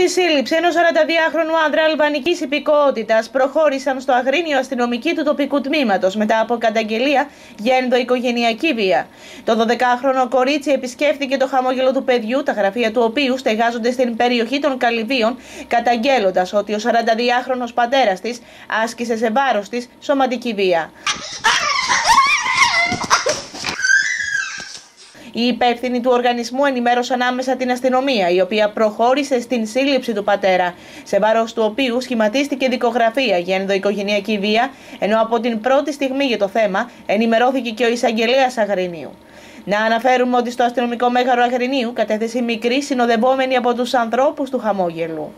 Στη σύλληψη ενός 42χρονου άντρα αλβανικής υπηκότητας προχώρησαν στο αγρίνιο αστυνομική του τοπικού τμήματος μετά από καταγγελία για ενδοοικογενειακή βία. Το 12χρονο κορίτσι επισκέφθηκε το χαμόγελο του παιδιού, τα γραφεία του οποίου στεγάζονται στην περιοχή των Καλυβίων, καταγγέλλοντας ότι ο 42χρονο πατέρας της άσκησε σε βάρος της σωματική βία. Οι υπεύθυνοι του οργανισμού ενημέρωσαν άμεσα την αστυνομία, η οποία προχώρησε στην σύλληψη του πατέρα, σε βάρος του οποίου σχηματίστηκε δικογραφία για ενδοοικογενειακή βία, ενώ από την πρώτη στιγμή για το θέμα ενημερώθηκε και ο εισαγγελέας Αγρινίου. Να αναφέρουμε ότι στο αστυνομικό μέγαρο Αγρινίου κατέθεσε μικρή συνοδευόμενη από τους ανθρώπους του χαμόγελου.